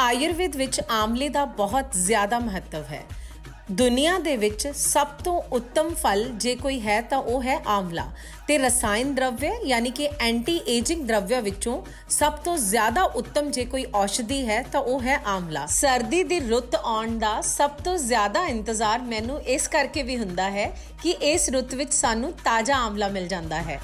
ਆਯੁਰਵੇਦ ਵਿੱਚ ਆਮਲੇ ਦਾ ਬਹੁਤ ਜ਼ਿਆਦਾ ਮਹੱਤਵ ਹੈ ਦੁਨੀਆ ਦੇ ਵਿੱਚ ਸਭ ਤੋਂ ਉੱਤਮ ਫਲ ਜੇ ਕੋਈ ਹੈ ਤਾਂ ਉਹ ਹੈ ਆਮਲਾ ਤੇ ਰਸਾਇਣ ਦ੍ਰਵਯ ਯਾਨੀ ਕਿ ਐਂਟੀ ਏਜਿੰਗ ਦ੍ਰਵਯ ਵਿੱਚੋਂ ਸਭ ਤੋਂ ਜ਼ਿਆਦਾ ਉੱਤਮ ਜੇ ਕੋਈ ਔਸ਼ਧੀ ਹੈ ਤਾਂ ਉਹ ਹੈ ਆਮਲਾ ਸਰਦੀ ਦੀ ਰੁੱਤ ਆਉਣ ਦਾ ਸਭ ਤੋਂ ਜ਼ਿਆਦਾ ਇੰਤਜ਼ਾਰ ਮੈਨੂੰ ਇਸ ਕਰਕੇ ਵੀ ਹੁੰਦਾ ਹੈ ਕਿ ਇਸ ਰੁੱਤ ਵਿੱਚ ਸਾਨੂੰ ਤਾਜ਼ਾ ਆਮਲਾ ਮਿਲ ਜਾਂਦਾ ਹੈ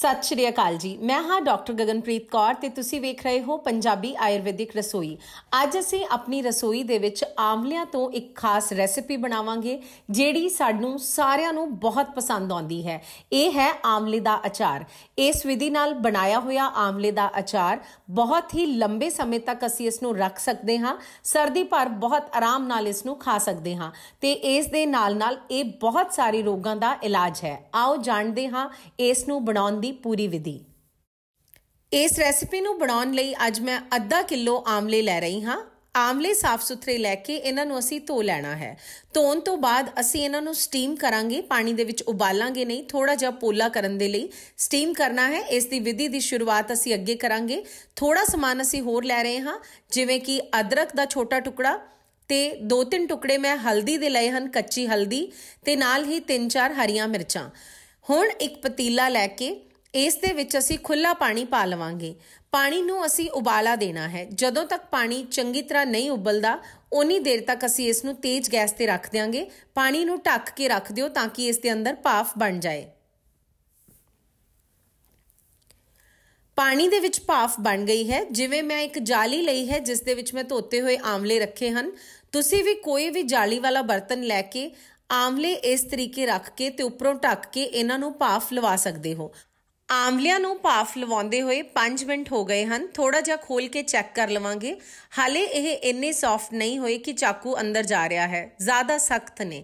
ਸਤਿ ਸ਼੍ਰੀ ਅਕਾਲ ਜੀ ਮੈਂ ਹਾਂ ਡਾਕਟਰ ਗਗਨਪ੍ਰੀਤ ਕੌਰ ਤੇ ਤੁਸੀਂ ਵੇਖ ਰਹੇ ਹੋ ਪੰਜਾਬੀ ਆਯੁਰਵੈਦਿਕ ਰਸੋਈ ਅੱਜ ਅਸੀਂ ਆਪਣੀ ਰਸੋਈ ਦੇ ਵਿੱਚ ਆਮਲਿਆਂ ਤੋਂ ਇੱਕ ਖਾਸ ਰੈਸਿਪੀ ਬਣਾਵਾਂਗੇ ਜਿਹੜੀ ਸਾਨੂੰ ਸਾਰਿਆਂ ਨੂੰ ਬਹੁਤ ਪਸੰਦ ਆਉਂਦੀ ਹੈ ਇਹ ਹੈ ਆਮਲੇ ਦਾ ਅਚਾਰ ਇਸ ਵਿਧੀ ਨਾਲ ਬਣਾਇਆ ਹੋਇਆ ਆਮਲੇ ਦਾ ਅਚਾਰ ਬਹੁਤ ਹੀ ਲੰਬੇ ਸਮੇਂ ਤੱਕ ਅਸੀਂ ਇਸ ਨੂੰ ਰੱਖ ਸਕਦੇ ਹਾਂ ਸਰਦੀ ਭਰ ਬਹੁਤ ਆਰਾਮ ਨਾਲ ਇਸ ਨੂੰ ਖਾ ਸਕਦੇ ਹਾਂ ਤੇ ਇਸ ਦੇ ਨਾਲ ਨਾਲ ਇਹ ਬਹੁਤ ਸਾਰੇ ਰੋਗਾਂ ਦਾ ਇਲਾਜ ਹੈ ਆਓ ਜਾਣਦੇ ਹਾਂ ਇਸ ਨੂੰ ਬਣਾਉਣ ਦੀ ਦੀ ਪੂਰੀ ਵਿਧੀ ਇਸ ਰੈਸਿਪੀ ਨੂੰ ਬਣਾਉਣ ਲਈ ਅੱਜ ਮੈਂ ਅੱਧਾ ਕਿਲੋ ਆਮਲੇ ਲੈ ਰਹੀ ਹਾਂ ਆਮਲੇ ਸਾਫ਼ ਸੁਥਰੇ ਲੈ ਕੇ ਇਹਨਾਂ ਨੂੰ ਅਸੀਂ ਧੋ ਲੈਣਾ ਹੈ ਧੋਣ ਤੋਂ ਬਾਅਦ ਅਸੀਂ ਇਹਨਾਂ ਨੂੰ ਸਟੀਮ ਕਰਾਂਗੇ ਪਾਣੀ ਦੇ ਵਿੱਚ ਉਬਾਲਾਂਗੇ ਨਹੀਂ ਥੋੜਾ ਜਿਹਾ ਪੋਲਾ ਕਰਨ ਦੇ ਲਈ ਸਟੀਮ ਕਰਨਾ ਹੈ ਇਸ ਦੀ ਵਿਧੀ ਦੀ ਸ਼ੁਰੂਆਤ ਅਸੀਂ ਅੱਗੇ ਕਰਾਂਗੇ ਥੋੜਾ ਸਮਾਨ ਅਸੀਂ ਹੋਰ ਲੈ ਰਹੇ ਹਾਂ ਜਿਵੇਂ ਕਿ ਅਦਰਕ ਦਾ ਛੋਟਾ ਟੁਕੜਾ ਤੇ ਦੋ ਤਿੰਨ ਟੁਕੜੇ ਮੈਂ ਹਲਦੀ ਦੇ ਲਏ ਹਨ ਕੱਚੀ ਹਲਦੀ ਤੇ ਨਾਲ ਹੀ ਤਿੰਨ ਚਾਰ ਹਰੀਆਂ ਮਿਰਚਾਂ ਹੁਣ ਇੱਕ ਪਤੀਲਾ ਲੈ ਕੇ ਇਸ ਦੇ ਵਿੱਚ ਅਸੀਂ ਖੁੱਲਾ ਪਾਣੀ ਪਾ ਲਵਾਂਗੇ ਪਾਣੀ ਨੂੰ ਅਸੀਂ ਉਬਾਲਾ ਦੇਣਾ ਹੈ ਜਦੋਂ ਤੱਕ ਪਾਣੀ ਚੰਗੀ ਤਰ੍ਹਾਂ ਨਹੀਂ ਉਬਲਦਾ ਉਨੀ ਦੇਰ ਤੱਕ ਅਸੀਂ ਇਸ ਨੂੰ ਤੇਜ਼ ਗੈਸ ਤੇ ਰੱਖ ਦਿਆਂਗੇ ਪਾਣੀ ਨੂੰ ਢੱਕ ਕੇ ਰੱਖ ਦਿਓ ਤਾਂ ਕਿ ਇਸ ਦੇ ਅੰਦਰ ਭਾਫ ਬਣ ਜਾਏ ਪਾਣੀ ਦੇ ਵਿੱਚ ਭਾਫ ਬਣ ਗਈ ਹੈ ਜਿਵੇਂ ਮੈਂ ਇੱਕ ਜਾਲੀ ਲਈ ਹੈ ਜਿਸ ਦੇ ਵਿੱਚ ਮੈਂ ਧੋਤੇ ਹੋਏ ਆਮਲੇ ਰੱਖੇ ਹਨ ਤੁਸੀਂ ਵੀ ਕੋਈ ਵੀ ਜਾਲੀ ਵਾਲਾ ਬਰਤਨ ਲੈ ਕੇ ਆਮਲੇ ਇਸ ਤਰੀਕੇ ਰੱਖ ਕੇ ਤੇ ਉੱਪਰੋਂ ਢੱਕ ਕੇ ਇਹਨਾਂ ਨੂੰ ਭਾਫ ਲਵਾ ਸਕਦੇ ਹੋ ਆਮਲਿਆਂ ਨੂੰ ਪਾਫ ਲਵਾਉਂਦੇ ਹੋਏ 5 ਮਿੰਟ ਹੋ ਗਏ ਹਨ ਥੋੜਾ ਜਿਹਾ ਖੋਲ ਕੇ ਚੈੱਕ ਕਰ ਲਵਾਂਗੇ ਹਾਲੇ ਇਹ ਇੰਨੇ ਸੌਫਟ ਨਹੀਂ ਹੋਏ ਕਿ ਚਾਕੂ ਅੰਦਰ ਜਾ ਰਿਹਾ ਹੈ ਜ਼ਿਆਦਾ ਸਖਤ ਨੇ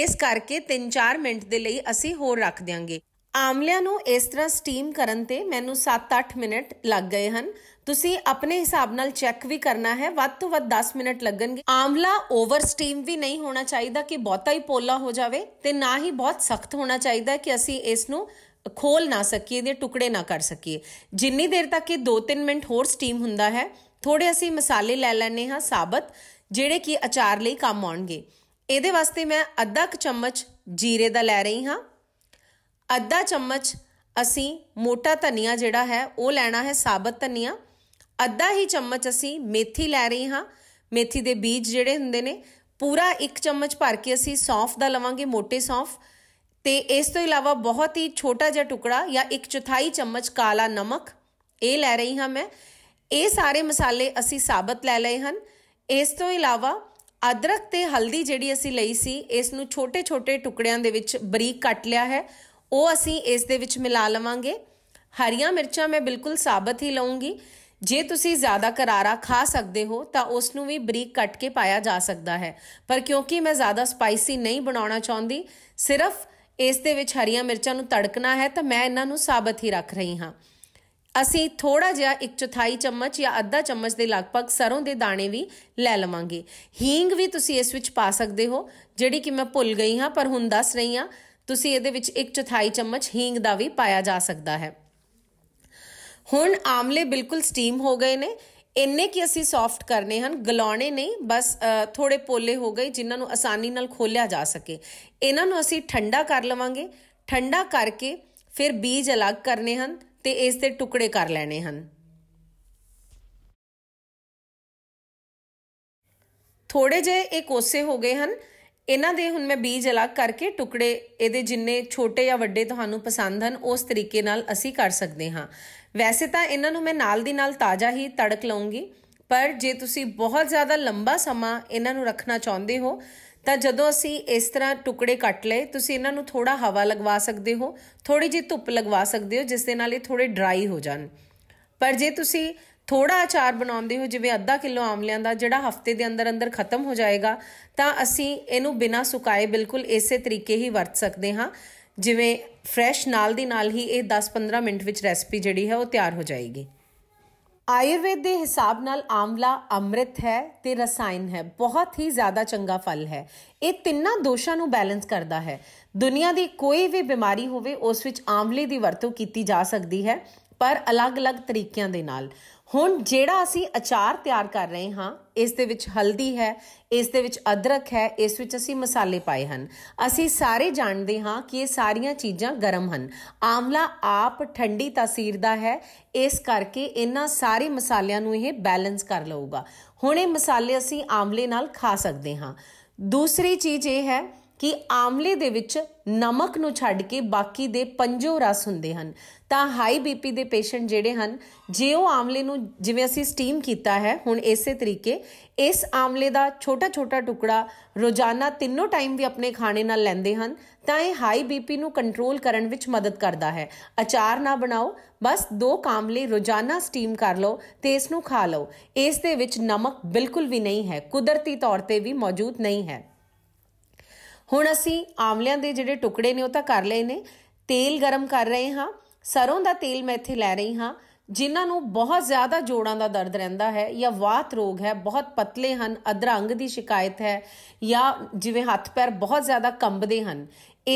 ਇਸ ਕਰਕੇ 3-4 ਮਿੰਟ ਦੇ ਲਈ ਅਸੀਂ ਹੋਰ ਰੱਖ ਦਿਆਂਗੇ ਆਮਲਿਆਂ ਨੂੰ ਇਸ ਤਰ੍ਹਾਂ ਸਟੀਮ ਕਰਨ ਤੇ ਮੈਨੂੰ 7-8 ਮਿੰਟ ਲੱਗ ਗਏ ਹਨ ਤੁਸੀਂ ਆਪਣੇ ਹਿਸਾਬ ਨਾਲ ਚੈੱਕ ਵੀ ਕਰਨਾ ਹੈ ਵੱਧ ਤੋਂ ਵੱਧ 10 ਮਿੰਟ ਲੱਗਣਗੇ ਆਮਲਾ ਓਵਰ ਸਟੀਮ ਵੀ ਨਹੀਂ ਹੋਣਾ ਚਾਹੀਦਾ ਕਿ ਬਹੁਤਾ ਹੀ ਪੋਲਾ ਹੋ ਜਾਵੇ ਤੇ ਨਾ ਹੀ ਬਹੁਤ ਸਖਤ ਹੋਣਾ ਚਾਹੀਦਾ ਕਿ ਅਸੀਂ ਇਸ ਨੂੰ ਖੋਲ ਨਾ ਸਕੀਏ ਦੇ ਟੁਕੜੇ ਨਾ ਕਰ ਸਕੀਏ ਜਿੰਨੀ ਦੇਰ ਤੱਕ ਇਹ 2-3 ਮਿੰਟ ਹੋਰ ਸਟੀਮ ਹੁੰਦਾ ਹੈ ਥੋੜੇ ਅਸੀਂ ਮਸਾਲੇ ਲੈ ਲੈਣੇ ਹਾਂ ਸਾਬਤ ਜਿਹੜੇ ਕਿ ਅਚਾਰ ਲਈ ਕੰਮ ਆਉਣਗੇ ਇਹਦੇ ਵਾਸਤੇ ਮੈਂ ਅੱਧਾ ਕ ਚਮਚ ਜੀਰੇ ਦਾ ਲੈ ਰਹੀ ਹਾਂ ਅੱਧਾ ਚਮਚ ਅਸੀਂ ਮੋਟਾ ਧਨੀਆ ਜਿਹੜਾ ਹੈ ਉਹ ਲੈਣਾ ਹੈ ਸਾਬਤ ਧਨੀਆ ਅੱਧਾ ਹੀ ਚਮਚ ਅਸੀਂ ਮੇਥੀ ਲੈ ਰਹੀ ਹਾਂ ਮੇਥੀ ਦੇ ਬੀਜ ਜਿਹੜੇ ਹੁੰਦੇ ਨੇ ਪੂਰਾ 1 ਚਮਚ ਭਰ ਕੇ ਅਸੀਂ ਸੌਂਫ ਦਾ ਲਵਾਂਗੇ ਮੋਟੇ ਸੌਂਫ ਤੇ ਇਸ ਤੋਂ ਇਲਾਵਾ ਬਹੁਤ ਹੀ ਛੋਟਾ ਜਿਹਾ ਟੁਕੜਾ ਜਾਂ 1 ਚੌਥਾਈ ਚਮਚ ਕਾਲਾ ਨਮਕ ਇਹ ਲੈ ਰਹੀ ਹਾਂ ਮੈਂ ਇਹ ਸਾਰੇ ਮਸਾਲੇ ਅਸੀਂ ਸਾਬਤ ਲੈ ਲਏ ਹਨ ਇਸ ਤੋਂ ਇਲਾਵਾ ਅਦਰਕ ਤੇ ਹਲਦੀ ਜਿਹੜੀ ਅਸੀਂ ਲਈ ਸੀ ਇਸ ਨੂੰ ਛੋਟੇ-ਛੋਟੇ ਟੁਕੜਿਆਂ ਦੇ ਵਿੱਚ ਬਰੀਕ ਕੱਟ ਲਿਆ ਹੈ ਉਹ ਅਸੀਂ ਇਸ ਦੇ ਵਿੱਚ ਮਿਲਾ ਲਵਾਂਗੇ ਹਰੀਆਂ ਮਿਰਚਾਂ ਮੈਂ ਬਿਲਕੁਲ ਸਾਬਤ ਹੀ ਲਵਾਂਗੀ ਜੇ ਤੁਸੀਂ ਜ਼ਿਆਦਾ ਕਰਾਰਾ ਖਾ ਸਕਦੇ ਹੋ ਤਾਂ ਉਸ ਨੂੰ ਵੀ ਬਰੀਕ ਕੱਟ ਕੇ ਪਾਇਆ ਜਾ ਸਕਦਾ ਹੈ ਪਰ ਕਿਉਂਕਿ ਮੈਂ ਜ਼ਿਆਦਾ ਸਪਾਈਸੀ ਨਹੀਂ ਬਣਾਉਣਾ ਚਾਹੁੰਦੀ ਸਿਰਫ ਇਸ ਦੇ ਵਿੱਚ ਹਰੀਆਂ ਮਿਰਚਾਂ ਨੂੰ ਤੜਕਣਾ ਹੈ ਤਾਂ ਮੈਂ ਇਹਨਾਂ ਨੂੰ ਸਾਬਤ ਹੀ ਰੱਖ ਰਹੀ ਹਾਂ ਅਸੀਂ ਥੋੜਾ ਜਿਹਾ 1/4 ਚਮਚ ਜਾਂ ਅੱਧਾ ਚਮਚ ਦੇ ਲਗਭਗ ਸਰੋਂ ਦੇ ਦਾਣੇ ਵੀ ਲੈ ਲਵਾਂਗੇ ਹੀਂਗ ਵੀ ਤੁਸੀਂ ਇਸ ਵਿੱਚ ਪਾ ਸਕਦੇ ਹੋ ਜਿਹੜੀ ਕਿ ਮੈਂ ਭੁੱਲ ਗਈ ਹਾਂ ਪਰ ਹੁਣ ਦੱਸ ਰਹੀ ਹਾਂ ਤੁਸੀਂ ਇਹਦੇ ਵਿੱਚ 1/4 ਚਮਚ ਹੀਂਗ ਦਾ ਵੀ ਪਾਇਆ ਜਾ ਸਕਦਾ ਹੈ ਹੁਣ ਆਮਲੇ ਬਿਲਕੁਲ ਸਟੀਮ ਹੋ ਗਏ ਨੇ ਇੰਨੇ ਕਿ ਅਸੀਂ ਸੌਫਟ ਕਰਨੇ ਹਨ ਗਲਾਉਣੇ ਨਹੀਂ ਬਸ ਥੋੜੇ ਪੋਲੇ ਹੋ ਗਏ ਜਿਨ੍ਹਾਂ ਨੂੰ ਆਸਾਨੀ ਨਾਲ ਖੋਲਿਆ ਜਾ ਸਕੇ ਇਹਨਾਂ ਨੂੰ ਅਸੀਂ ਠੰਡਾ ਕਰ ਲਵਾਂਗੇ ਠੰਡਾ ਕਰਕੇ ਫਿਰ ਬੀਜ ਅਲੱਗ ਕਰਨੇ ਹਨ ਤੇ ਇਸ ਦੇ ਟੁਕੜੇ ਕਰ ਲੈਣੇ ਹਨ ਥੋੜੇ ਜੇ ਇਹ ਕੋਸੇ ਹੋ ਗਏ ਹਨ ਇਹਨਾਂ ਦੇ ਹੁਣ ਮੈਂ ਬੀਜ ਅਲੱਗ ਕਰਕੇ ਟੁਕੜੇ ਇਹਦੇ ਜਿੰਨੇ ਛੋਟੇ ਜਾਂ ਵੱਡੇ ਤੁਹਾਨੂੰ ਪਸੰਦ ਹਨ ਉਸ ਤਰੀਕੇ ਨਾਲ ਅਸੀਂ ਕਰ ਸਕਦੇ ਹਾਂ ਵੈਸੇ ਤਾਂ ਇਹਨਾਂ ਨੂੰ ਮੈਂ ਨਾਲ ਦੀ ਨਾਲ ਤਾਜ਼ਾ ਹੀ ਤੜਕ ਲਵਾਂਗੀ ਪਰ ਜੇ ਤੁਸੀਂ ਬਹੁਤ ਜ਼ਿਆਦਾ ਲੰਬਾ ਸਮਾਂ ਇਹਨਾਂ ਨੂੰ ਰੱਖਣਾ ਚਾਹੁੰਦੇ ਹੋ ਤਾਂ ਜਦੋਂ ਅਸੀਂ ਇਸ ਤਰ੍ਹਾਂ ਟੁਕੜੇ ਕੱਟ ਲਏ ਤੁਸੀਂ ਇਹਨਾਂ ਨੂੰ ਥੋੜਾ ਹਵਾ ਲਗਵਾ ਸਕਦੇ ਹੋ ਥੋੜੀ ਜਿਹੀ ਧੁੱਪ ਲਗਵਾ ਸਕਦੇ ਹੋ ਜਿਸ ਦੇ ਨਾਲ ਇਹ ਥੋੜੇ ਡਰਾਈ ਹੋ ਜਾਣ ਪਰ ਜੇ ਤੁਸੀਂ ਥੋੜਾ ਅਚਾਰ ਬਣਾਉਂਦੇ ਹੋ ਜਿਵੇਂ ਅੱਧਾ ਕਿਲੋ ਆਮਲਿਆਂ ਦਾ ਜਿਹੜਾ ਹਫਤੇ ਦੇ ਅੰਦਰ ਅੰਦਰ ਖਤਮ ਹੋ ਜਾਏਗਾ ਤਾਂ ਅਸੀਂ ਇਹਨੂੰ ਬਿਨਾਂ ਸੁਕਾਏ ਬਿਲਕੁਲ ਇਸੇ ਤਰੀਕੇ ਹੀ ਵਰਤ ਸਕਦੇ ਹਾਂ ਜਿਵੇਂ ਫਰੈਸ਼ ਨਾਲ ਦੀ ਨਾਲ ਹੀ ਇਹ 10-15 ਮਿੰਟ ਵਿੱਚ ਰੈਸਪੀ ਜਿਹੜੀ ਹੈ ਉਹ ਤਿਆਰ ਹੋ ਜਾਏਗੀ ਆਯੁਰਵੇਦ ਦੇ ਹਿਸਾਬ ਨਾਲ ਆਮਲਾ ਅੰਮ੍ਰਿਤ ਹੈ ਤੇ ਰਸਾਇਣ ਹੈ ਬਹੁਤ ਹੀ ਜ਼ਿਆਦਾ ਚੰਗਾ ਫਲ ਹੈ ਇਹ ਤਿੰਨਾਂ ਦੋਸ਼ਾਂ ਨੂੰ ਬੈਲੈਂਸ ਕਰਦਾ ਹੈ ਦੁਨੀਆ ਦੀ ਕੋਈ ਵੀ ਬਿਮਾਰੀ ਹੋਵੇ ਉਸ ਵਿੱਚ ਆਮਲੇ ਦੀ ਵਰਤੋਂ ਕੀਤੀ ਜਾ ਸਕਦੀ ਹੈ ਪਰ ਅਲੱਗ-ਅਲੱਗ ਤਰੀਕਿਆਂ ਦੇ ਨਾਲ ਹੁਣ ਜਿਹੜਾ ਅਸੀਂ ਅਚਾਰ ਤਿਆਰ ਕਰ ਰਹੇ ਹਾਂ ਇਸ ਦੇ ਵਿੱਚ ਹਲਦੀ ਹੈ ਇਸ ਦੇ ਵਿੱਚ ਅਦਰਕ ਹੈ ਇਸ ਵਿੱਚ ਅਸੀਂ ਮਸਾਲੇ ਪਾਏ ਹਨ ਅਸੀਂ ਸਾਰੇ ਜਾਣਦੇ ਹਾਂ ਕਿ ਇਹ ਸਾਰੀਆਂ ਚੀਜ਼ਾਂ ਗਰਮ ਹਨ ਆਮਲਾ ਆਪ ਠੰਡੀ ਤਾਸੀਰ ਦਾ ਹੈ ਇਸ ਕਰਕੇ ਇਹਨਾਂ ਸਾਰੇ ਮਸਾਲਿਆਂ ਨੂੰ ਇਹ ਬੈਲੈਂਸ ਕਰ ਲਊਗਾ ਹੁਣ ਇਹ ਮਸਾਲੇ ਅਸੀਂ ਆਮਲੇ ਨਾਲ ਖਾ ਸਕਦੇ ਹਾਂ ਦੂਸਰੀ ਚੀਜ਼ ਇਹ ਹੈ ਕਿ ਆਮਲੇ ਦੇ ਵਿੱਚ ਨਮਕ ਨੂੰ ਛੱਡ ਕੇ ਬਾਕੀ ਦੇ ਪੰਜੋ ਰਸ ਹੁੰਦੇ ਹਨ ਤਾਂ ਹਾਈ ਬੀਪੀ ਦੇ ਪੇਸ਼ੈਂਟ ਜਿਹੜੇ ਹਨ ਜੇ ਉਹ ਆਮਲੇ ਨੂੰ ਜਿਵੇਂ ਅਸੀਂ ਸਟੀਮ ਕੀਤਾ ਹੈ ਹੁਣ ਇਸੇ ਤਰੀਕੇ ਇਸ ਆਮਲੇ ਦਾ ਛੋਟਾ ਛੋਟਾ ਟੁਕੜਾ ਰੋਜ਼ਾਨਾ ਤਿੰਨੋਂ ਟਾਈਮ ਵੀ ਆਪਣੇ ਖਾਣੇ ਨਾਲ ਲੈਂਦੇ ਹਨ ਤਾਂ ਇਹ ਹਾਈ ਬੀਪੀ ਨੂੰ ਕੰਟਰੋਲ ਕਰਨ ਵਿੱਚ ਮਦਦ ਕਰਦਾ ਹੈ ਅਚਾਰ ਨਾ ਬਣਾਓ ਬਸ ਦੋ ਕਾਮਲੇ ਰੋਜ਼ਾਨਾ ਸਟੀਮ ਕਰ ਲਓ ਤੇ ਇਸ ਨੂੰ ਖਾ ਲਓ ਇਸ ਦੇ ਵਿੱਚ ਨਮਕ ਬਿਲਕੁਲ ਵੀ ਨਹੀਂ ਹੈ ਕੁਦਰਤੀ ਤੌਰ ਤੇ ਵੀ ਮੌਜੂਦ ਨਹੀਂ ਹੈ ਹੁਣ ਅਸੀਂ ਆਮਲਿਆਂ ਦੇ ਜਿਹੜੇ ਟੁਕੜੇ ਨੇ ਉਹ ਤਾਂ ਕਰ ਲਏ ਨੇ ਤੇਲ ਗਰਮ ਕਰ ਰਹੇ ਹਾਂ ਸਰੋਂ ਦਾ ਤੇਲ ਮੈਂ ਇੱਥੇ ਲੈ ਰਹੀ ਹਾਂ ਜਿਨ੍ਹਾਂ ਨੂੰ ਬਹੁਤ ਜ਼ਿਆਦਾ ਜੋੜਾਂ ਦਾ ਦਰਦ ਰਹਿੰਦਾ ਹੈ ਜਾਂ ਵਾਤ ਰੋਗ ਹੈ ਬਹੁਤ ਪਤਲੇ ਹਨ ਅਧਰੰਗ ਦੀ ਸ਼ਿਕਾਇਤ ਹੈ ਜਾਂ ਜਿਵੇਂ ਹੱਥ ਪੈਰ ਬਹੁਤ ਜ਼ਿਆਦਾ ਕੰਬਦੇ ਹਨ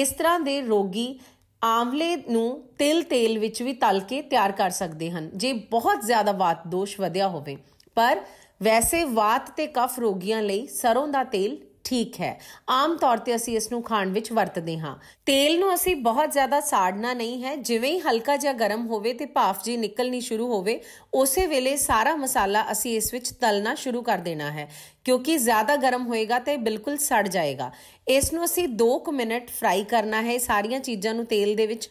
ਇਸ ਤਰ੍ਹਾਂ ਦੇ ਰੋਗੀ ਆਮਲੇ ਨੂੰ ਤਿਲ ਤੇਲ ਵਿੱਚ ਵੀ ਤਲ ਕੇ ਤਿਆਰ ਕਰ ਸਕਦੇ ਹਨ ਜੇ ਬਹੁਤ ਜ਼ਿਆਦਾ ਵਾਤ ਦੋਸ਼ ਵਧਿਆ ਹੋਵੇ ਪਰ ਵੈਸੇ ਵਾਤ ਤੇ ਕਫ ਰੋਗੀਆਂ ਲਈ ਸਰੋਂ ਦਾ ਤੇਲ ਠੀਕ ਹੈ ਆਮ ਤੌਰ ਤੇ ਅਸੀਂ ਇਸ ਨੂੰ ਖਾਣ ਵਿੱਚ ਵਰਤਦੇ ਹਾਂ ਤੇਲ ਨੂੰ ਅਸੀਂ ਬਹੁਤ ਜ਼ਿਆਦਾ ਸਾੜਨਾ ਨਹੀਂ ਹੈ ਜਿਵੇਂ ਹੀ ਹਲਕਾ ਜਿਹਾ ਗਰਮ ਹੋਵੇ ਤੇ ਭਾਫ ਜੀ ਨਿਕਲਣੀ ਸ਼ੁਰੂ ਹੋਵੇ ਉਸੇ ਵੇਲੇ ਸਾਰਾ ਮਸਾਲਾ ਅਸੀਂ ਇਸ ਵਿੱਚ ਤਲਣਾ ਸ਼ੁਰੂ ਕਰ ਦੇਣਾ ਹੈ ਕਿਉਂਕਿ ਜ਼ਿਆਦਾ ਗਰਮ ਹੋਏਗਾ ਤੇ ਬਿਲਕੁਲ ਸੜ ਜਾਏਗਾ ਇਸ ਨੂੰ ਅਸੀਂ 2 ਕੁ ਮਿੰਟ ਫਰਾਈ ਕਰਨਾ ਹੈ ਸਾਰੀਆਂ ਚੀਜ਼ਾਂ ਨੂੰ ਤੇਲ ਦੇ ਵਿੱਚ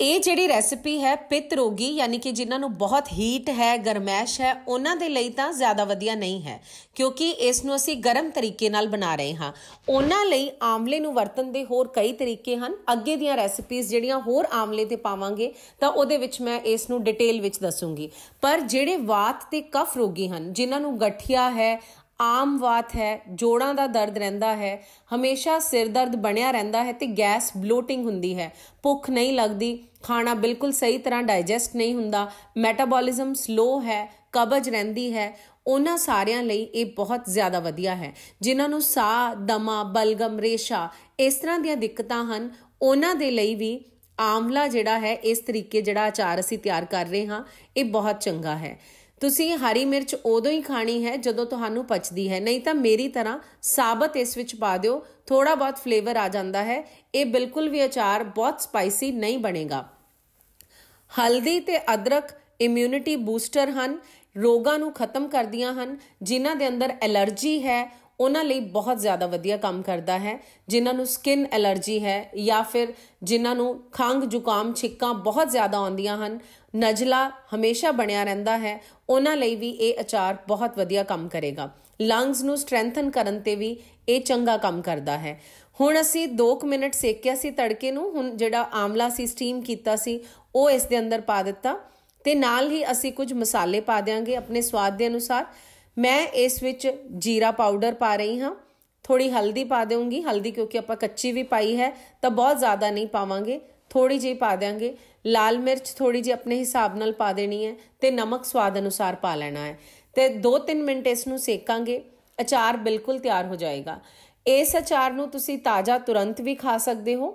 ਇਹ ਜਿਹੜੀ ਰੈਸਿਪੀ ਹੈ ਪਿਤ ਰੋਗੀ ਯਾਨੀ ਕਿ ਜਿਨ੍ਹਾਂ ਨੂੰ ਬਹੁਤ ਹੀਟ ਹੈ ਗਰਮੈਸ਼ ਹੈ ਉਹਨਾਂ ਦੇ ਲਈ ਤਾਂ ਜ਼ਿਆਦਾ ਵਧੀਆ ਨਹੀਂ ਹੈ ਕਿਉਂਕਿ ਇਸ ਨੂੰ ਅਸੀਂ ਗਰਮ ਤਰੀਕੇ ਨਾਲ ਬਣਾ ਰਹੇ ਹਾਂ ਉਹਨਾਂ ਲਈ ਆਮਲੇ ਨੂੰ ਵਰਤਣ ਦੇ ਹੋਰ ਕਈ ਤਰੀਕੇ ਹਨ ਅੱਗੇ ਦੀਆਂ ਰੈਸਿਪੀਜ਼ ਜਿਹੜੀਆਂ ਹੋਰ ਆਮਲੇ ਤੇ ਪਾਵਾਂਗੇ ਤਾਂ ਉਹਦੇ ਵਿੱਚ ਮੈਂ ਇਸ ਨੂੰ ਡਿਟੇਲ ਵਿੱਚ ਦੱਸੂੰਗੀ ਪਰ ਜਿਹੜੇ ਵਾਤ ਤੇ ਕਫ ਰੋਗੀ ਹਨ ਜਿਨ੍ਹਾਂ ਨੂੰ ਗਠੀਆ ਹੈ ਆਮ ਬਾਤ ਹੈ ਜੋੜਾਂ ਦਾ ਦਰਦ ਰਹਿੰਦਾ ਹੈ ਹਮੇਸ਼ਾ ਸਿਰ ਦਰਦ ਬਣਿਆ ਰਹਿੰਦਾ ਹੈ ਤੇ ਗੈਸ ਬਲੋਟਿੰਗ ਹੁੰਦੀ ਹੈ ਭੁੱਖ ਨਹੀਂ ਲੱਗਦੀ ਖਾਣਾ ਬਿਲਕੁਲ ਸਹੀ ਤਰ੍ਹਾਂ ਡਾਈਜੈਸਟ ਨਹੀਂ ਹੁੰਦਾ ਮੈਟਾਬੋਲਿਜ਼ਮ ਸਲੋ ਹੈ ਕਬਜ਼ ਰਹਿੰਦੀ ਹੈ ਉਹਨਾਂ ਸਾਰਿਆਂ ਲਈ ਇਹ ਬਹੁਤ ਜ਼ਿਆਦਾ ਵਧੀਆ ਹੈ ਜਿਨ੍ਹਾਂ ਨੂੰ ਸਾਹ ਦਮਾ ਬਲਗਮ ਰੇਸ਼ਾ ਇਸ ਤਰ੍ਹਾਂ ਦੀਆਂ ਦਿੱਕਤਾਂ ਹਨ ਉਹਨਾਂ ਦੇ ਲਈ ਵੀ ਆਮਲਾ ਜਿਹੜਾ ਹੈ ਇਸ ਤਰੀਕੇ ਜਿਹੜਾ ਆਚਾਰ ਅਸੀਂ ਤਿਆਰ ਕਰ ਰਹੇ ਹਾਂ ਇਹ ਬਹੁਤ ਚੰਗਾ ਹੈ ਤੁਸੀਂ ਹਰੀ ਮਿਰਚ ਉਦੋਂ ਹੀ ਖਾਣੀ ਹੈ ਜਦੋਂ ਤੁਹਾਨੂੰ ਪਚਦੀ ਹੈ ਨਹੀਂ ਤਾਂ ਮੇਰੀ ਤਰ੍ਹਾਂ ਸਾਬਤ ਇਸ ਵਿੱਚ ਪਾ ਦਿਓ ਥੋੜਾ ਬਹੁਤ ਫਲੇਵਰ ਆ ਜਾਂਦਾ ਹੈ ਇਹ ਬਿਲਕੁਲ ਵੀ ਅਚਾਰ ਬਹੁਤ ਸਪਾਈਸੀ ਨਹੀਂ ਬਣੇਗਾ ਹਲਦੀ ਤੇ ਅਦਰਕ ਇਮਿਊਨਿਟੀ ਬੂਸਟਰ ਹਨ ਰੋਗਾਂ ਨੂੰ ਖਤਮ ਕਰਦੀਆਂ ਹਨ ਜਿਨ੍ਹਾਂ ਦੇ ਅੰਦਰ ਅਲਰਜੀ ਹੈ ਉਹਨਾਂ ਲਈ ਬਹੁਤ ਜ਼ਿਆਦਾ ਵਧੀਆ ਕੰਮ ਕਰਦਾ ਹੈ ਜਿਨ੍ਹਾਂ ਨੂੰ ਸਕਿਨ ਅਲਰਜੀ ਹੈ ਜਾਂ ਫਿਰ ਜਿਨ੍ਹਾਂ ਨੂੰ ਖੰਗ ਜ਼ੁਕਾਮ ਛਿੱਕਾਂ ਬਹੁਤ ਜ਼ਿਆਦਾ ਆਉਂਦੀਆਂ ਹਨ ਨਜਲਾ ਹਮੇਸ਼ਾ ਬਣਿਆ ਰਹਿੰਦਾ ਹੈ ਉਹਨਾਂ ਲਈ ਵੀ ਇਹ ਅਚਾਰ ਬਹੁਤ ਵਧੀਆ ਕੰਮ ਕਰੇਗਾ ਲੰਗਸ ਨੂੰ ਸਟਰੈਂਥਨ ਕਰਨ ਤੇ ਵੀ ਇਹ ਚੰਗਾ ਕੰਮ ਕਰਦਾ ਹੈ ਹੁਣ ਅਸੀਂ 2 ਮਿੰਟ ਸੇਕਿਆ ਸੀ ਤੜਕੇ ਨੂੰ ਹੁਣ ਜਿਹੜਾ ਆਮਲਾ ਸੀ ਸਟੀਮ ਕੀਤਾ ਸੀ ਉਹ ਇਸ ਦੇ ਅੰਦਰ ਪਾ ਦਿੱਤਾ ਤੇ ਨਾਲ ਹੀ ਅਸੀਂ ਕੁਝ ਮਸਾਲੇ ਪਾ ਦਿਆਂਗੇ ਆਪਣੇ ਸਵਾਦ ਦੇ ਅਨੁਸਾਰ ਮੈਂ ਇਸ ਵਿੱਚ ਜੀਰਾ ਪਾਊਡਰ ਪਾ ਰਹੀ ਹਾਂ ਥੋੜੀ ਹਲਦੀ ਪਾ ਦੇਵਾਂਗੀ ਹਲਦੀ ਕਿਉਂਕਿ ਆਪਾਂ ਕੱਚੀ ਵੀ ਪਾਈ ਹੈ ਤਾਂ ਬਹੁਤ ਜ਼ਿਆਦਾ ਨਹੀਂ ਪਾਵਾਂਗੇ ਥੋੜੀ ਜਿਹੀ ਪਾ ਦੇਵਾਂਗੇ ਲਾਲ ਮਿਰਚ ਥੋੜੀ ਜਿਹੀ ਆਪਣੇ ਹਿਸਾਬ ਨਾਲ ਪਾ ਦੇਣੀ ਹੈ ਤੇ ਨਮਕ ਸਵਾਦ ਅਨੁਸਾਰ ਪਾ ਲੈਣਾ ਹੈ ਤੇ 2-3 ਮਿੰਟ ਇਸ ਨੂੰ ਸੇਕਾਂਗੇ ਅਚਾਰ ਬਿਲਕੁਲ ਤਿਆਰ ਹੋ ਜਾਏਗਾ ਇਸ ਅਚਾਰ ਨੂੰ ਤੁਸੀਂ ਤਾਜ਼ਾ ਤੁਰੰਤ ਵੀ ਖਾ ਸਕਦੇ ਹੋ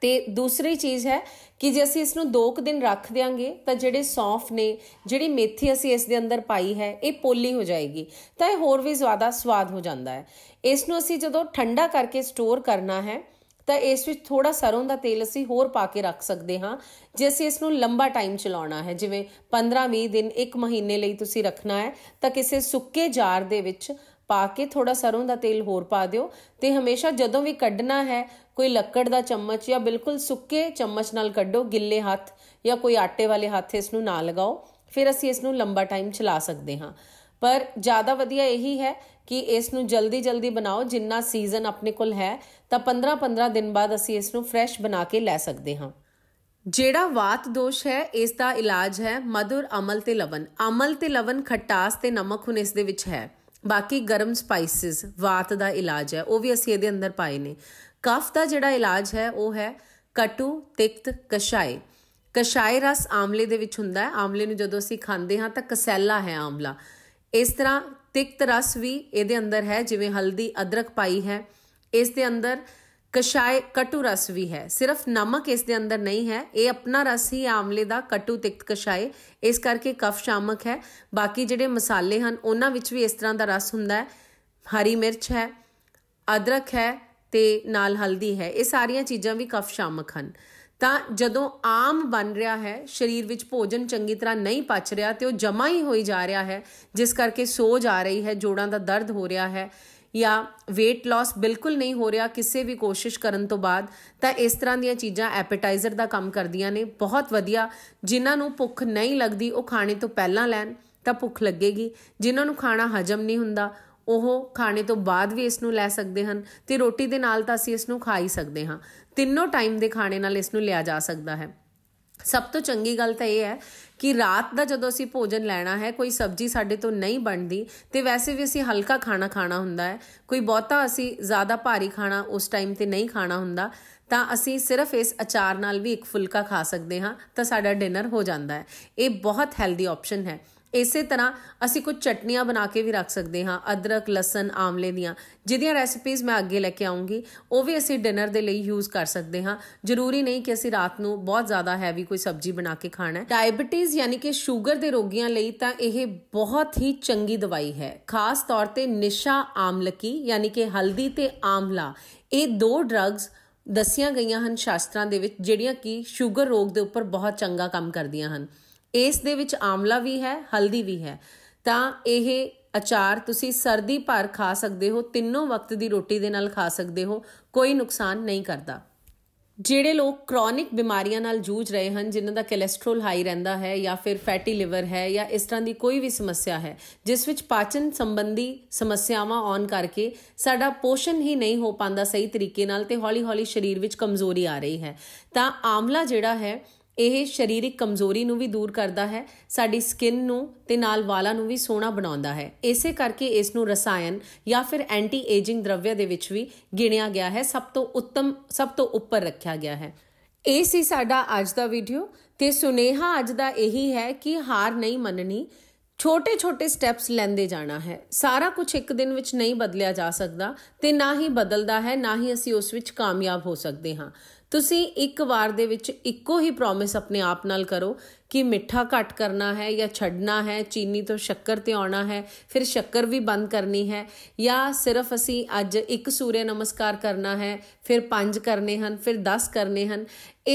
ਤੇ ਦੂਸਰੀ ਚੀਜ਼ ਹੈ ਕਿ ਜੇ ਅਸੀਂ ਇਸ ਨੂੰ 2 ਦਿਨ ਰੱਖ ਦਿਆਂਗੇ ਤਾਂ ਜਿਹੜੇ ਸੌਂਫ ਨੇ ਜਿਹੜੀ ਮੇਥੀ ਅਸੀਂ ਇਸ ਦੇ ਅੰਦਰ ਪਾਈ ਹੈ ਇਹ ਪੋਲੀ ਹੋ ਜਾਏਗੀ ਤਾਂ ਇਹ ਹੋਰ ਵੀ ਜ਼ਿਆਦਾ ਸਵਾਦ ਹੋ ਜਾਂਦਾ ਹੈ ਇਸ ਨੂੰ ਅਸੀਂ ਜਦੋਂ ਠੰਡਾ ਕਰਕੇ ਸਟੋਰ ਕਰਨਾ ਹੈ ਤਾਂ ਇਸ ਵਿੱਚ ਥੋੜਾ ਸਰੋਂ ਦਾ ਤੇਲ ਅਸੀਂ ਹੋਰ ਪਾ ਕੇ ਰੱਖ ਸਕਦੇ ਹਾਂ ਜੇ ਅਸੀਂ ਇਸ ਨੂੰ ਲੰਬਾ ਟਾਈਮ ਚਲਾਉਣਾ ਹੈ ਜਿਵੇਂ 15-20 ਦਿਨ 1 ਮਹੀਨੇ ਲਈ ਤੁਸੀਂ ਰੱਖਣਾ ਹੈ ਤਾਂ ਕਿਸੇ ਸੁੱਕੇ ਜਾਰ ਦੇ ਵਿੱਚ ਪਾ ਕੇ ਥੋੜਾ ਸਰੋਂ ਦਾ ਤੇਲ ਹੋਰ ਪਾ ਦਿਓ ਤੇ ਹਮੇਸ਼ਾ ਜਦੋਂ ਵੀ ਕੱਢਣਾ ਹੈ ਕੋਈ ਲੱਕੜ ਦਾ ਚਮਚ ਜਾਂ ਬਿਲਕੁਲ ਸੁੱਕੇ ਚਮਚ ਨਾਲ ਕੱਢੋ ਗਿੱਲੇ ਹੱਥ ਜਾਂ ਕੋਈ ਆਟੇ ਵਾਲੇ ਹੱਥ ਇਸ ਨੂੰ ਨਾ ਲਗਾਓ ਫਿਰ ਅਸੀਂ ਇਸ ਨੂੰ ਲੰਬਾ ਟਾਈਮ ਚਲਾ ਸਕਦੇ ਹਾਂ ਪਰ ਜ਼ਿਆਦਾ ਵਧੀਆ ਇਹੀ ਹੈ ਕਿ ਇਸ ਨੂੰ ਜਲਦੀ ਜਲਦੀ ਬਣਾਓ ਜਿੰਨਾ ਸੀਜ਼ਨ ਆਪਣੇ ਕੋਲ ਹੈ ਤਾਂ 15 15 ਦਿਨ ਬਾਅਦ ਅਸੀਂ ਇਸ ਨੂੰ ਫਰੈਸ਼ ਬਣਾ ਕੇ ਲੈ ਸਕਦੇ ਹਾਂ ਜਿਹੜਾ ਵਾਤ ਦੋਸ਼ ਹੈ ਇਸ ਦਾ ਇਲਾਜ ਹੈ ਮਧੁਰ ਅਮਲ ਤੇ ਲਵਣ ਅਮਲ ਤੇ ਲਵਣ ਖਟਾਸ ਤੇ ਨਮਕ ਹੁਣ ਇਸ ਦੇ ਵਿੱਚ ਹੈ ਬਾਕੀ ਗਰਮ ਸਪਾਈਸਿਸ ਵਾਤ ਦਾ ਇਲਾਜ ਹੈ ਉਹ ਵੀ ਅਸੀਂ ਇਹਦੇ ਅੰਦਰ ਪਾਏ ਨੇ ਕਫ ਦਾ ਜਿਹੜਾ ਇਲਾਜ ਹੈ ਉਹ ਹੈ ਕਟੂ ਤਿਕਤ ਕਸ਼ਾਏ ਕਸ਼ਾਏ ਰਸ ਆਮਲੇ ਦੇ ਵਿੱਚ ਹੁੰਦਾ ਹੈ ਆਮਲੇ ਨੂੰ ਜਦੋਂ ਅਸੀਂ ਖਾਂਦੇ ਹਾਂ ਤਾਂ ਕਸੈਲਾ ਹੈ ਆਮਲਾ ਇਸ ਤਰ੍ਹਾਂ ਤਿਕਤ ਰਸ ਵੀ ਇਹਦੇ ਅੰਦਰ ਹੈ ਜਿਵੇਂ ਹਲਦੀ ਅਦਰਕ ਪਾਈ ਹੈ ਇਸ ਦੇ ਅੰਦਰ ਕਸ਼ਾਇ ਕਟੂ ਰਸ ਵੀ ਹੈ ਸਿਰਫ ਨਮਕ ਇਸ ਦੇ ਅੰਦਰ ਨਹੀਂ ਹੈ ਇਹ ਆਪਣਾ ਰਸ ਹੀ ਆਮਲੇ ਦਾ ਕਟੂ ਤਿਕਤ ਕਸ਼ਾਇ ਇਸ ਕਰਕੇ ਕਫ ਸ਼ਾਮਕ ਹੈ ਬਾਕੀ ਜਿਹੜੇ ਮਸਾਲੇ ਹਨ ਉਹਨਾਂ ਵਿੱਚ ਵੀ ਇਸ ਤਰ੍ਹਾਂ ਦਾ ਰਸ ਹੁੰਦਾ ਹੈ ਹਰੀ ਮਿਰਚ ਹੈ ਅਦਰਕ ਹੈ ਤੇ ਨਾਲ ਹਲਦੀ ਹੈ ਇਹ ਸਾਰੀਆਂ ਚੀਜ਼ਾਂ ਵੀ ਕਫ ਸ਼ਾਮਕ ਹਨ ਤਾਂ ਜਦੋਂ ਆਮ ਬਣ ਰਿਹਾ ਹੈ ਸਰੀਰ ਵਿੱਚ ਭੋਜਨ ਚੰਗੀ ਤਰ੍ਹਾਂ ਨਹੀਂ ਪਚ ਰਿਹਾ ਤੇ ਉਹ ਜਮਾ ਹੀ ਹੋਈ ਜਾ ਰਿਹਾ ਹੈ ਜਿਸ ਕਰਕੇ ਸੋਜ ਆ ਰਹੀ ਹੈ ਜੋੜਾਂ ਦਾ ਦਰਦ ਹੋ ਰਿਹਾ ਹੈ ਜਾਂ weight loss ਬਿਲਕੁਲ ਨਹੀਂ ਹੋ ਰਿਹਾ ਕਿਸੇ ਵੀ ਕੋਸ਼ਿਸ਼ ਕਰਨ ਤੋਂ ਬਾਅਦ ਤਾਂ ਇਸ ਤਰ੍ਹਾਂ ਦੀਆਂ ਚੀਜ਼ਾਂ ਐਪੇਟਾਈਜ਼ਰ ਦਾ ਕੰਮ ਕਰਦੀਆਂ ਨੇ ਬਹੁਤ ਵਧੀਆ ਜਿਨ੍ਹਾਂ ਨੂੰ ਭੁੱਖ ਨਹੀਂ ਲੱਗਦੀ ਉਹ ਖਾਣੇ ਤੋਂ ਪਹਿਲਾਂ ਲੈਣ ਤਾਂ ਭੁੱਖ ਲੱਗੇਗੀ ਜਿਨ੍ਹਾਂ ਨੂੰ ਖਾਣਾ ਹਜਮ ਨਹੀਂ ਹੁੰਦਾ ਉਹ ਖਾਣੇ ਤੋਂ ਬਾਅਦ ਵੀ ਇਸ ਨੂੰ ਲੈ ਸਕਦੇ ਹਨ ਤੇ ਰੋਟੀ ਦੇ ਨਾਲ ਤਾਂ ਅਸੀਂ ਇਸ ਨੂੰ ਖਾ ਹੀ ਸਕਦੇ ਹਾਂ ਤਿੰਨੋਂ ਟਾਈਮ ਦੇ ਖਾਣੇ ਨਾਲ ਇਸ ਨੂੰ ਲਿਆ ਜਾ ਸਕਦਾ ਹੈ ਸਭ ਤੋਂ ਚੰਗੀ ਗੱਲ ਤਾਂ ਇਹ ਹੈ ਕਿ ਰਾਤ ਦਾ ਜਦੋਂ ਅਸੀਂ ਭੋਜਨ ਲੈਣਾ ਹੈ ਕੋਈ ਸਬਜ਼ੀ ਸਾਡੇ ਤੋਂ ਨਹੀਂ ਬਣਦੀ ਤੇ ਵੈਸੇ ਵੀ ਅਸੀਂ ਹਲਕਾ ਖਾਣਾ ਖਾਣਾ ਹੁੰਦਾ ਹੈ ਕੋਈ ਬਹੁਤਾ ਅਸੀਂ ਜ਼ਿਆਦਾ ਭਾਰੀ ਖਾਣਾ ਉਸ ਟਾਈਮ ਤੇ ਨਹੀਂ ਖਾਣਾ ਹੁੰਦਾ ਤਾਂ ਅਸੀਂ ਸਿਰਫ ਇਸ ਅਚਾਰ ਨਾਲ ਵੀ ਇੱਕ ਫੁਲਕਾ ਖਾ ਸਕਦੇ ਹਾਂ ਤਾਂ ਸਾਡਾ ਡਿਨਰ ਹੋ ਜਾਂਦਾ ਹੈ ਇਹ ਬਹੁਤ ਹੈਲਦੀ ਆਪਸ਼ਨ ਹੈ ਇਸੇ ਤਰ੍ਹਾਂ ਅਸੀਂ ਕੁਝ ਚਟਨੀਆਂ ਬਣਾ ਕੇ ਵੀ ਰੱਖ ਸਕਦੇ ਹਾਂ ਅਦਰਕ ਲਸਣ ਆਮਲੇ ਦੀਆਂ ਜਿਹਦੀਆਂ ਰੈਸਪੀਜ਼ ਮੈਂ ਅੱਗੇ ਲੈ ਕੇ ਆਉਂਗੀ ਉਹ ਵੀ ਅਸੀਂ ਡਿਨਰ ਦੇ ਲਈ ਯੂਜ਼ ਕਰ ਸਕਦੇ ਹਾਂ ਜ਼ਰੂਰੀ ਨਹੀਂ ਕਿ ਅਸੀਂ ਰਾਤ ਨੂੰ ਬਹੁਤ ਜ਼ਿਆਦਾ ਹੈਵੀ ਕੋਈ ਸਬਜ਼ੀ ਬਣਾ ਕੇ ਖਾਣਾ ਹੈ ਡਾਇਬੀਟੀਜ਼ ਯਾਨੀ ਕਿ ਸ਼ੂਗਰ ਦੇ ਰੋਗੀਆਂ ਲਈ ਤਾਂ ਇਹ ਬਹੁਤ ਹੀ ਚੰਗੀ ਦਵਾਈ ਹੈ ਖਾਸ ਤੌਰ ਤੇ ਨਿਸ਼ਾ ਆਮਲਕੀ ਯਾਨੀ ਕਿ ਹਲਦੀ ਤੇ ਆਮਲਾ ਇਹ ਦੋ ਡਰੱਗਸ ਦੱਸੀਆਂ ਗਈਆਂ ਹਨ ਸ਼ਾਸਤਰਾਂ ਦੇ ਵਿੱਚ ਜਿਹੜੀਆਂ ਕਿ ਸ਼ੂਗਰ ਰੋਗ ਦੇ ਉੱਪਰ ਬਹੁਤ ਚੰਗਾ ਕੰਮ ਕਰਦੀਆਂ ਹਨ ਇਸ ਦੇ ਵਿੱਚ ਆਮਲਾ ਵੀ ਹੈ ਹਲਦੀ ਵੀ ਹੈ ਤਾਂ ਇਹ ਅਚਾਰ ਤੁਸੀਂ ਸਰਦੀ ਭਰ ਖਾ ਸਕਦੇ ਹੋ ਤਿੰਨੋਂ ਵਕਤ ਦੀ ਰੋਟੀ ਦੇ ਨਾਲ ਖਾ ਸਕਦੇ ਹੋ ਕੋਈ ਨੁਕਸਾਨ ਨਹੀਂ ਕਰਦਾ ਜਿਹੜੇ ਲੋਕ ਕ੍ਰੋਨਿਕ ਬਿਮਾਰੀਆਂ ਨਾਲ ਜੂਝ ਰਹੇ ਹਨ ਜਿਨ੍ਹਾਂ ਦਾ ਕੋਲੇਸਟ੍ਰੋਲ ਹਾਈ ਰਹਿੰਦਾ ਹੈ ਜਾਂ ਫਿਰ ਫੈਟੀ ਲਿਵਰ ਹੈ ਜਾਂ ਇਸ ਤਰ੍ਹਾਂ ਦੀ ਕੋਈ ਵੀ ਸਮੱਸਿਆ ਹੈ ਜਿਸ ਵਿੱਚ ਪਾਚਨ ਸੰਬੰਧੀ ਸਮੱਸਿਆਵਾਂ ਆਉਣ ਕਰਕੇ ਸਾਡਾ ਪੋਸ਼ਣ ਹੀ ਨਹੀਂ ਹੋ ਪਾਂਦਾ ਸਹੀ ਤਰੀਕੇ ਨਾਲ ਤੇ ਹੌਲੀ-ਹੌਲੀ ਸਰੀਰ ਵਿੱਚ ਕਮਜ਼ੋਰੀ ਆ ਰਹੀ ਹੈ ਤਾਂ ਆਮਲਾ ਜਿਹੜਾ ਹੈ ਇਹ ਸਰੀਰਕ ਕਮਜ਼ੋਰੀ ਨੂੰ ਵੀ ਦੂਰ ਕਰਦਾ ਹੈ ਸਾਡੀ ਸਕਿਨ ਨੂੰ ਤੇ ਨਾਲ ਵਾਲਾਂ ਨੂੰ ਵੀ ਸੋਹਣਾ ਬਣਾਉਂਦਾ ਹੈ ਇਸੇ ਕਰਕੇ ਇਸ ਨੂੰ ਰਸਾਇਣ ਜਾਂ ਫਿਰ ਐਂਟੀ ਏਜਿੰਗ ਦਰਵਿਆ ਦੇ ਵਿੱਚ ਵੀ ਗਿਣਿਆ ਗਿਆ ਹੈ ਸਭ ਤੋਂ ਉੱਤਮ ਸਭ ਤੋਂ ਉੱਪਰ ਰੱਖਿਆ ਗਿਆ ਹੈ ਇਹ ਸੀ ਸਾਡਾ ਅੱਜ ਦਾ ਵੀਡੀਓ ਤੇ ਸੁਨੇਹਾ ਅੱਜ ਦਾ ਇਹੀ ਹੈ ਕਿ ਹਾਰ ਨਹੀਂ ਮੰਨਣੀ ਛੋਟੇ ਛੋਟੇ ਸਟੈਪਸ ਲੈਂਦੇ ਜਾਣਾ ਹੈ ਸਾਰਾ ਕੁਝ ਇੱਕ ਦਿਨ ਵਿੱਚ ਨਹੀਂ ਬਦਲਿਆ ਜਾ ਸਕਦਾ ਤੇ ਨਾ ਹੀ ਬਦਲਦਾ ਹੈ ਨਾ ਹੀ ਅਸੀਂ ਉਸ ਵਿੱਚ ਕਾਮਯਾਬ ਹੋ ਸਕਦੇ ਹਾਂ ਤੁਸੀਂ ਇੱਕ ਵਾਰ ਦੇ ਵਿੱਚ ਇੱਕੋ ਹੀ ਪ੍ਰੋਮਿਸ ਆਪਣੇ ਆਪ ਨਾਲ ਕਰੋ ਕਿ ਮਿੱਠਾ ਘੱਟ ਕਰਨਾ ਹੈ ਜਾਂ ਛੱਡਣਾ ਹੈ ਚੀਨੀ ਤੋਂ ਸ਼ੱਕਰ ਤੇ ਆਉਣਾ ਹੈ ਫਿਰ ਸ਼ੱਕਰ ਵੀ ਬੰਦ ਕਰਨੀ ਹੈ ਜਾਂ ਸਿਰਫ ਅਸੀਂ ਅੱਜ ਇੱਕ ਸੂਰਯ ਨਮਸਕਾਰ ਕਰਨਾ ਹੈ ਫਿਰ ਪੰਜ ਕਰਨੇ ਹਨ ਫਿਰ 10 ਕਰਨੇ ਹਨ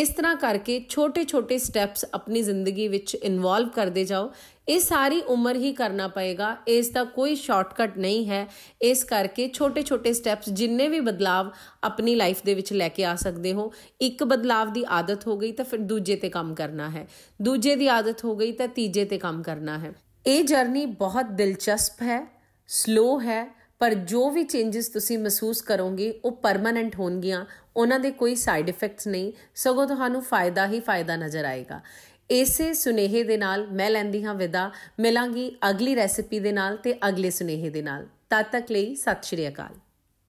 ਇਸ ਤਰ੍ਹਾਂ ਕਰਕੇ ਛੋਟੇ-ਛੋਟੇ ਸਟੈਪਸ ਆਪਣੀ ਜ਼ਿੰਦਗੀ ਵਿੱਚ ਇਨਵੋਲਵ ਕਰਦੇ ਜਾਓ ਇਹ ਸਾਰੀ ਉਮਰ ਹੀ ਕਰਨਾ ਪਏਗਾ ਇਸ ਦਾ ਕੋਈ ਸ਼ਾਰਟਕਟ ਨਹੀਂ ਹੈ ਇਸ ਕਰਕੇ ਛੋਟੇ-ਛੋਟੇ ਸਟੈਪਸ ਜਿੰਨੇ ਵੀ ਬਦਲਾਵ ਆਪਣੀ ਲਾਈਫ ਦੇ ਵਿੱਚ ਲੈ ਕੇ ਆ ਸਕਦੇ ਹੋ ਇੱਕ ਬਦਲਾਵ ਦੀ ਆਦਤ ਹੋ ਗਈ ਤਾਂ ਫਿਰ ਦੂਜੇ ਤੇ ਕੰਮ ਕਰਨਾ ਹੈ ਦੂਜੇ ਦੀ ਆਦਤ ਹੋ ਗਈ ਤਾਂ ਤੀਜੇ ਤੇ ਕੰਮ ਕਰਨਾ ਹੈ ਇਹ ਜਰਨੀ ਬਹੁਤ ਦਿਲਚਸਪ ਹੈ ਸਲੋ ਹੈ ਪਰ ਜੋ ਵੀ ਚੇਂजेस ਤੁਸੀਂ ਮਹਿਸੂਸ ਕਰੋਗੇ ਉਹ ਪਰਮਨੈਂਟ ਹੋਣਗੀਆਂ ਉਹਨਾਂ ਦੇ ਕੋਈ ਸਾਈਡ ਇਫੈਕਟਸ ਨਹੀਂ ਸਗੋਂ ਤੁਹਾਨੂੰ ਫਾਇਦਾ ਹੀ ਫਾਇਦਾ ਨਜ਼ਰ ਆਏਗਾ ਇਸੇ ਸੁਨੇਹੇ ਦੇ ਨਾਲ ਮੈਂ ਲੈਂਦੀ ਹਾਂ ਵਿਦਾ ਮਿਲਾਂਗੀ ਅਗਲੀ ਰੈਸਿਪੀ ਦੇ ਨਾਲ ਤੇ ਅਗਲੇ ਸੁਨੇਹੇ ਦੇ ਨਾਲ ਤਦ ਤੱਕ ਲਈ ਸਤਿ ਸ਼੍ਰੀ ਅਕਾਲ